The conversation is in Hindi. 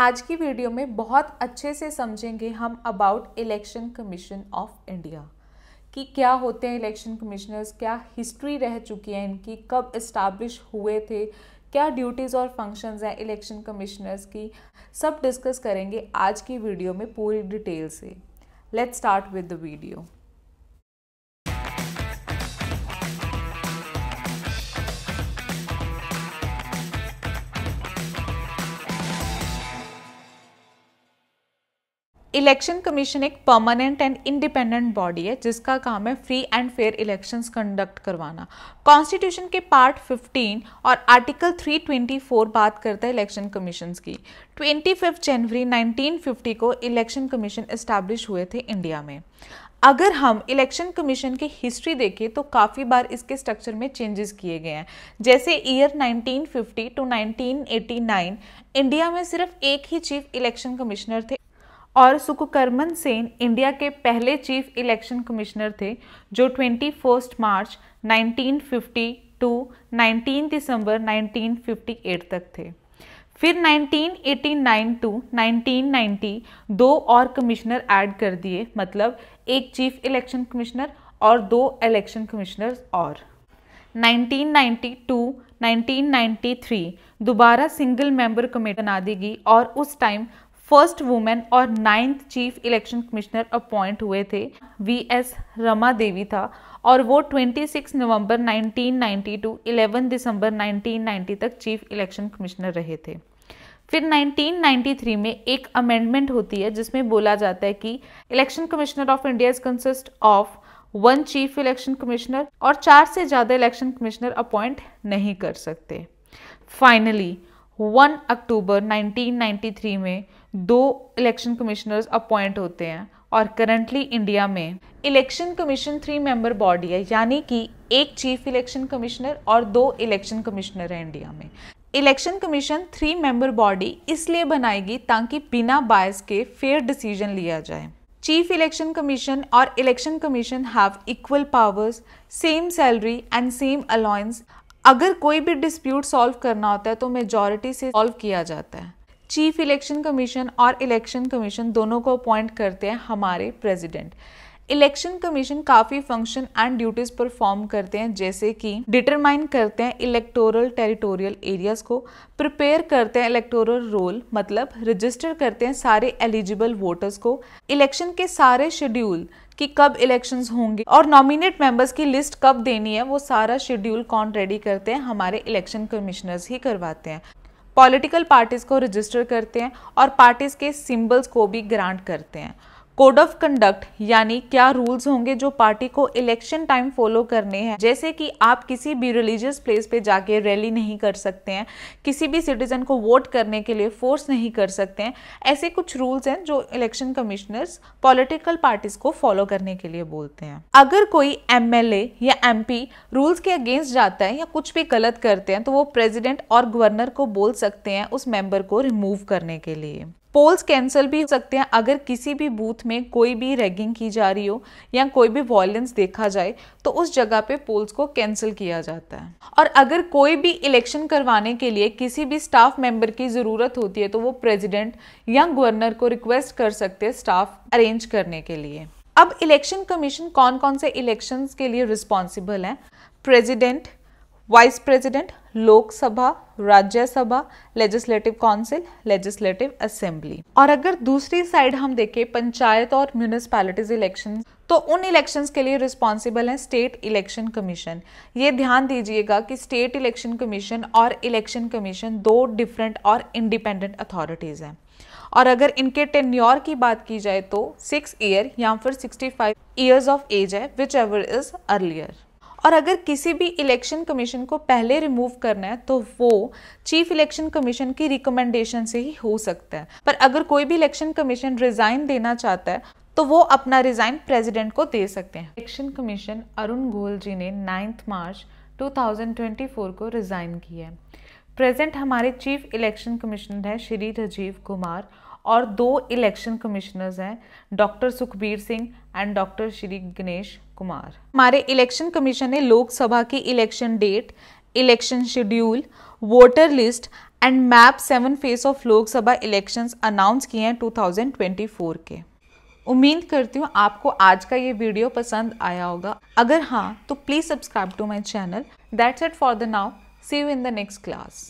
आज की वीडियो में बहुत अच्छे से समझेंगे हम about election commission of India कि क्या होते हैं इलेक्शन कमिश्नर्स क्या हिस्ट्री रह चुकी है इनकी कब इस्टेब्लिश हुए थे क्या ड्यूटीज़ और फंक्शंस हैं इलेक्शन कमिश्नर्स की सब डिस्कस करेंगे आज की वीडियो में पूरी डिटेल से let's start with the video election commission एक परमानेंट एंड इंडिपेंडेंट बॉडी है जिसका काम है free and fair elections conduct करवाना कॉन्स्टिट्यूशन के पार्ट 15 और आर्टिकल 324 बात करता है इलेक्शन कमीशन की 25 जनवरी 1950 को इलेक्शन कमीशन इस्टेब्लिश हुए थे इंडिया में अगर हम इलेक्शन कमीशन की हिस्ट्री देखें तो काफ़ी बार इसके स्ट्रक्चर में चेंजेस किए गए हैं जैसे ईयर 1950 टू 1989 इंडिया में सिर्फ एक ही चीफ इलेक्शन कमिश्नर थे और सुकुकर्मन सेन इंडिया के पहले चीफ इलेक्शन कमिश्नर थे जो ट्वेंटी फर्स्ट मार्च 1950 टू 19 दिसंबर 1958 तक थे फिर 1989 टू 1990 दो और कमिश्नर ऐड कर दिए मतलब एक चीफ इलेक्शन कमिश्नर और दो इलेक्शन कमिश्नर और 1992 टू 1993 दोबारा सिंगल मेंबर कमेटी बना दी गई और उस टाइम फर्स्ट वुमेन और ninth chief election commissioner appoint हुए थे वी एस रमा देवी था और वो 26 नवंबर 1992 टू 11 दिसंबर 1990 तक चीफ इलेक्शन कमिश्नर रहे थे फिर 1993 में एक अमेंडमेंट होती है जिसमें बोला जाता है कि election commissioner of India is consist of one chief election commissioner और चार से ज़्यादा इलेक्शन कमिश्नर अपॉइंट नहीं कर सकते फाइनली 1 अक्टूबर 1993 में दो इलेक्शन कमिश्नर्स अपॉइंट होते हैं और करंटली इंडिया में election commission three member body है यानी कि एक चीफ इलेक्शन कमिश्नर और दो इलेक्शन कमिश्नर हैं इंडिया में election commission three member body इसलिए बनाएगी ताकि बिना बायस के फेयर डिसीजन लिया जाए चीफ इलेक्शन कमीशन और election commission have equal powers same salary and same allowance अगर कोई भी डिस्प्यूट सॉल्व करना होता है तो मेजॉरिटी से सॉल्व किया जाता है चीफ इलेक्शन कमीशन और इलेक्शन कमीशन दोनों को अपॉइंट करते हैं हमारे प्रेसिडेंट इलेक्शन कमीशन काफ़ी फंक्शन एंड ड्यूटीज़ परफॉर्म करते हैं जैसे कि डिटरमाइन करते हैं इलेक्टोरल टेरिटोरियल एरियाज़ को प्रिपेयर करते हैं इलेक्टोरल रोल मतलब रजिस्टर करते हैं सारे एलिजिबल वोटर्स को इलेक्शन के सारे शेड्यूल कि कब इलेक्शंस होंगे और नॉमिनेट मेंबर्स की लिस्ट कब देनी है वो सारा शेड्यूल कौन रेडी करते हैं हमारे इलेक्शन कमिश्नर्स ही करवाते हैं पॉलिटिकल पार्टीज़ को रजिस्टर करते हैं और पार्टीज़ के सिंबल्स को भी ग्रांट करते हैं कोड ऑफ कंडक्ट यानी क्या रूल्स होंगे जो पार्टी को इलेक्शन टाइम फॉलो करने हैं जैसे कि आप किसी भी रिलीजियस प्लेस पे जाके रैली नहीं कर सकते हैं किसी भी सिटीजन को वोट करने के लिए फोर्स नहीं कर सकते हैं ऐसे कुछ रूल्स हैं जो इलेक्शन कमिश्नर्स पॉलिटिकल पार्टीज को फॉलो करने के लिए बोलते हैं अगर कोई एम या एम रूल्स के अगेंस्ट जाता है या कुछ भी गलत करते हैं तो वो प्रेजिडेंट और गवर्नर को बोल सकते हैं उस मेंबर को रिमूव करने के लिए पोल्स कैंसिल भी हो सकते हैं अगर किसी भी बूथ में कोई भी रैगिंग की जा रही हो या कोई भी वॉयलेंस देखा जाए तो उस जगह पे पोल्स को कैंसिल किया जाता है और अगर कोई भी इलेक्शन करवाने के लिए किसी भी स्टाफ मेंबर की ज़रूरत होती है तो वो प्रेसिडेंट या गवर्नर को रिक्वेस्ट कर सकते हैं स्टाफ अरेंज करने के लिए अब इलेक्शन कमीशन कौन कौन से इलेक्शंस के लिए रिस्पॉन्सिबल हैं प्रेजिडेंट वाइस प्रेजिडेंट लोकसभा राज्य सभा लेजिस्लेटिव काउंसिल लेजिस्लेटिव असेंबली और अगर दूसरी साइड हम देखें पंचायत और म्यूनिसपैलिटीज इलेक्शन तो उन इलेक्शन के लिए रिस्पॉन्सिबल है स्टेट इलेक्शन कमीशन ये ध्यान दीजिएगा कि स्टेट इलेक्शन कमीशन और इलेक्शन कमीशन दो डिफरेंट और इंडिपेंडेंट अथॉरिटीज़ हैं और अगर इनके टेन्योर की बात की जाए तो सिक्स ईयर या फिर sixty five years of age है विच एवर इज़ अर्लियर और अगर किसी भी इलेक्शन कमीशन को पहले रिमूव करना है तो वो चीफ इलेक्शन कमीशन की रिकमेंडेशन से ही हो सकता है पर अगर कोई भी इलेक्शन कमीशन रिजाइन देना चाहता है तो वो अपना रिजाइन प्रेसिडेंट को दे सकते हैं इलेक्शन कमीशन अरुण गोल जी ने नाइन्थ मार्च 2024 को रिजाइन किया है प्रेजेंट हमारे चीफ इलेक्शन कमिश्नर हैं श्री राजीव कुमार और दो इलेक्शन कमिश्नर्स हैं doctor Sukhbir Singh and doctor Shri Ganesh Kumar हमारे इलेक्शन कमीशन ने लोकसभा की election date election schedule voter list and map seven phase of Lok Sabha elections announce किए हैं 2024 के उम्मीद करती हूँ आपको आज का ये वीडियो पसंद आया होगा अगर हाँ तो please subscribe to my channel that's it for the now see you in the next class